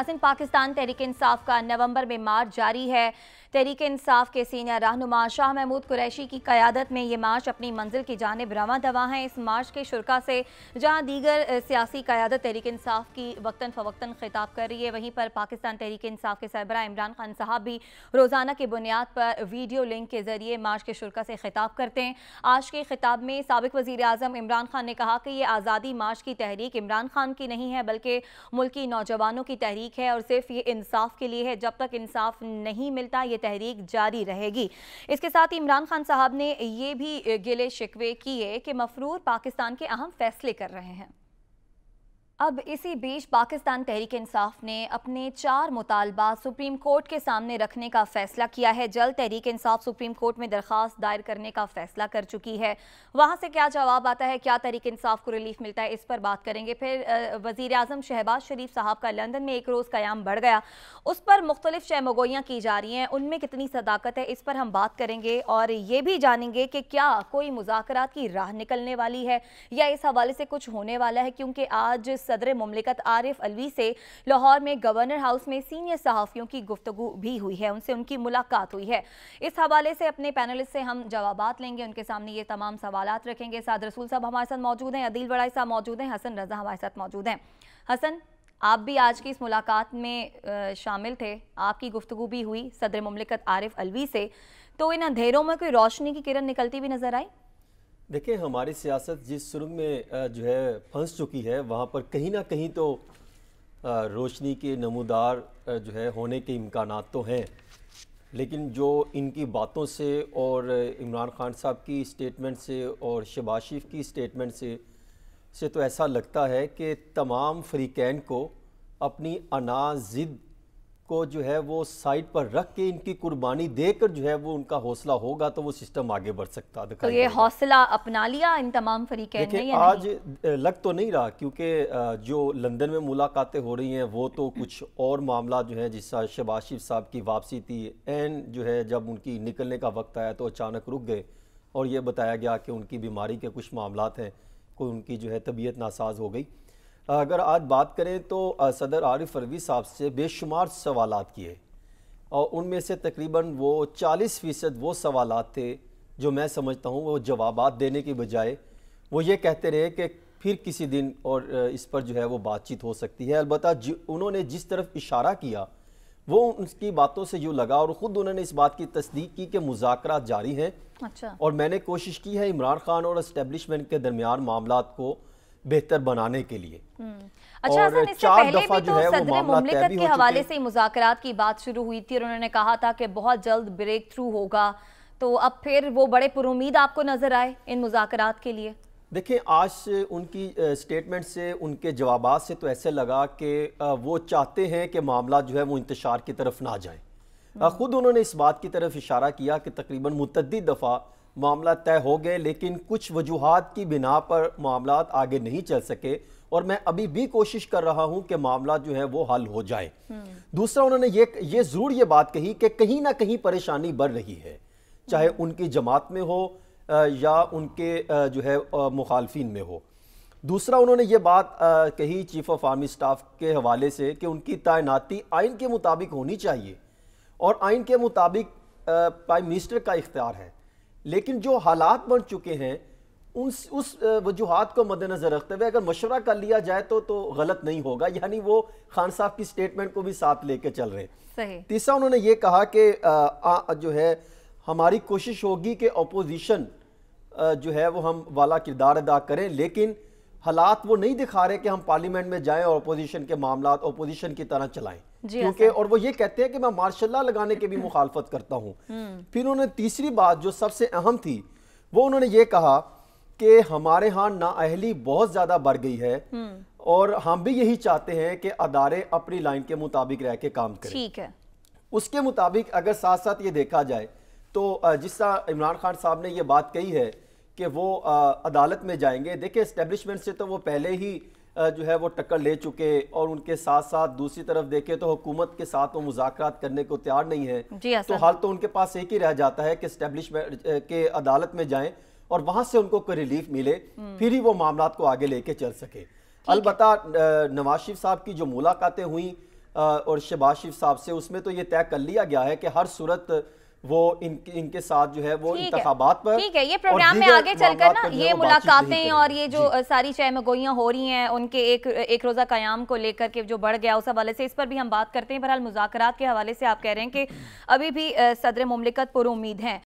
पाकिस्तान तहरीक इंसाफ का नवंबर में मार्च जारी है तहरीक इंसाफ के सीनियर रहनुमा शाह महमूद कुरैशी की क़्यादत में ये मार्च अपनी मंजिल की जानब रवा दवा है इस मार्च के शुरा से जहाँ दीगर सियासी क़्यादत तहरीक इंसाफ की वक्ता फ़वक्ता खिताब कर रही है वहीं पर पाकिस्तान तहरीक इंसाफ के सरबरा इमरान खान साहब भी रोज़ाना की बुनियाद पर वीडियो लिंक के ज़रिए मार्च के शुरा से खिताब करते हैं आज के खिताब में सबक वज़ी अजम इमरान खान ने कहा कि ये आज़ादी मार्च की तहरीक इमरान खान की नहीं है बल्कि मुल्की नौजवानों की तहरीक है और सिर्फ ये इंसाफ के लिए है जब तक इंसाफ नहीं मिलता ये तहरीक जारी रहेगी इसके साथ इमरान खान साहब ने ये भी गिले शिकवे किए कि मफरूर पाकिस्तान के अहम फैसले कर रहे हैं अब इसी बीच पाकिस्तान तहरीक इंसाफ ने अपने चार मुतालबा सुप्रीम कोर्ट के सामने रखने का फैसला किया है जल्द तहरीक इंसाफ सुप्रीम कोर्ट में दरख्वास्त दायर करने का फैसला कर चुकी है वहाँ से क्या जवाब आता है क्या तहरीक इंसाफ को रिलीफ मिलता है इस पर बात करेंगे फिर वजीर अजम शहबाज शरीफ साहब का लंदन में एक रोज़ कयाम बढ़ गया उस पर मुख्तलिफ शहमगोयाँ की जा रही हैं उनमें कितनी सदाकत है इस पर हम बात करेंगे और ये भी जानेंगे कि क्या कोई मुजाकर की राह निकलने वाली है या इस हवाले से कुछ होने वाला है क्योंकि आज सदर ममलिकत आरिफ अलवी से लाहौर में गवर्नर हाउस में सीनियर सहाफ़ियों की गुफ्तु भी हुई है उनसे उनकी मुलाकात हुई है इस हवाले से अपने पैनलिस्ट से हम जवाब लेंगे उनके सामने ये तमाम सवाल रखेंगे साद रसूल साहब हमारे साथ मौजूद हैं अदील वड़ाई साहब मौजूद हैं हसन रजा हमारे साथ मौजूद हैं हसन आप भी आज की इस मुलाकात में शामिल थे आपकी गुफ्तु भी हुई सदर ममलिकत आरिफ अलवी से तो इन अंधेरों में कोई रोशनी की किरण निकलती भी नजर आई देखिए हमारी सियासत जिस सुरंग में जो है फंस चुकी है वहाँ पर कहीं ना कहीं तो रोशनी के नमूदार जो है होने के इम्कान तो हैं लेकिन जो इनकी बातों से और इमरान खान साहब की स्टेटमेंट से और शबाज शरीफ की स्टेटमेंट से से तो ऐसा लगता है कि तमाम फरीकैन को अपनी अनाजिद को जो है वो साइड पर रख के इनकी कुर्बानी देकर जो है वो उनका हौसला होगा तो वो सिस्टम आगे बढ़ सकता तो ये हौसला अपना लिया इन तमाम फरीक ने आज नहीं? लग तो नहीं रहा क्योंकि जो लंदन में मुलाकातें हो रही हैं वो तो कुछ और मामला जो है जिस शबाज शिफ साहब की वापसी थी एन जो है जब उनकी निकलने का वक्त आया तो अचानक रुक गए और ये बताया गया कि उनकी बीमारी के कुछ मामला हैं कोई उनकी जो है तबीयत नासाज हो गई अगर आज बात करें तो सदर आरिफ रवी साहब से बेशुमार सवाल किए और उनमें से तकरीबन वो चालीस फ़ीसद वो सवाल थे जो मैं समझता हूँ वो जवाब देने के बजाय वो ये कहते रहे कि फिर किसी दिन और इस पर जो है वो बातचीत हो सकती है अलबत्त उन्होंने जिस तरफ इशारा किया वो उनकी बातों से यूँ लगा और ख़ुद उन्होंने इस बात की तस्दीक की कि मुजाकर जारी हैं अच्छा। और मैंने कोशिश की है इमरान खान और इस्टेबलिशमेंट के दरमियान मामला को बेहतर बनाने के लिए हम्म। अच्छा इससे पहले भी तो के हवाले से की बात शुरू हुई थी और उन्होंने कहा था कि बहुत जल्द ब्रेक थ्रू होगा तो अब फिर वो बड़े पुरुद आपको नजर आए इन मुजात के लिए देखिए आज उनकी स्टेटमेंट से उनके जवाब से तो ऐसे लगा कि वो चाहते हैं कि मामला जो है वो इंतजार की तरफ ना जाए हम्म। ख़ुद उन्होंने इस बात की तरफ इशारा किया कि तकरीबन मुतद दफ़ा मामला तय हो गए लेकिन कुछ वजूहत की बिना पर मामला आगे नहीं चल सके और मैं अभी भी कोशिश कर रहा हूं कि मामला जो है वो हल हो जाए हम्म। दूसरा उन्होंने ये ये ज़रूर ये बात कही कि कहीं ना कहीं परेशानी बढ़ रही है चाहे हम्म। उनकी जमात में हो या उनके जो है मुखालफी में हो दूसरा उन्होंने ये बात कही चीफ ऑफ आर्मी स्टाफ के हवाले से कि उनकी तैनाती आइन के मुताबिक होनी चाहिए और आइन के मुताबिक प्राइम मिनिस्टर का इख्तियार है लेकिन जो हालात बन चुके हैं उन उस वजूहत को मद्देनज़र रखते हुए अगर मशवरा कर लिया जाए तो तो गलत नहीं होगा यानी वो खान साहब की स्टेटमेंट को भी साथ लेके चल रहे हैं तीसरा उन्होंने ये कहा कि जो है हमारी कोशिश होगी कि अपोजिशन जो है वो हम वाला किरदार अदा करें लेकिन हालात वो नहीं दिखा रहे कि हम पार्लियामेंट में जाएं और अपोजिशन के मामला अपोजिशन की तरह चलाएं क्योंकि और वो ये कहते हैं कि मैं मार्शाला लगाने के भी मुखालफत करता हूँ हम्म। फिर उन्होंने तीसरी बात जो सबसे अहम थी वो उन्होंने ये कहा कि हमारे यहाँ नाअहली बहुत ज़्यादा बढ़ गई है हम्म। और हम भी यही चाहते हैं कि अदारे अपनी लाइन के मुताबिक रह के काम करें ठीक है उसके मुताबिक अगर साथ साथ ये देखा जाए तो जिस तरह इमरान खान साहब ने ये बात कही है कि वो अदालत में जाएंगे देखिए इस्टेब्लिशमेंट से तो वो पहले ही जो है वो टक्कर ले चुके और उनके साथ साथ दूसरी तरफ देखें तो हुकूमत के साथ वो मुजाकर करने को तैयार नहीं है तो हाल तो उनके पास एक ही रह जाता है कि इस्टेब्लिशमेंट के अदालत में जाए और वहां से उनको कोई रिलीफ मिले हम्म। फिर ही वो मामला को आगे लेके चल सके अलबत् नवाज शिफ साहब की जो मुलाकातें हुई और शबाज शिफ साहब से उसमें तो ये तय कर लिया गया है कि हर सूरत वो इन, इनके साथ जो है वो इंतबात पर ठीक है ये प्रोग्राम में आगे चलकर ना ये मुलाकातें और ये जो सारी मगोइयाँ हो रही हैं उनके एक एक रोज़ा क्याम को लेकर के जो बढ़ गया उस हवाले से इस पर भी हम बात करते हैं बहरहाल मुजाकर के हवाले से आप कह रहे हैं कि अभी भी सदर ममलिकत पुरुद उम्मीद हैं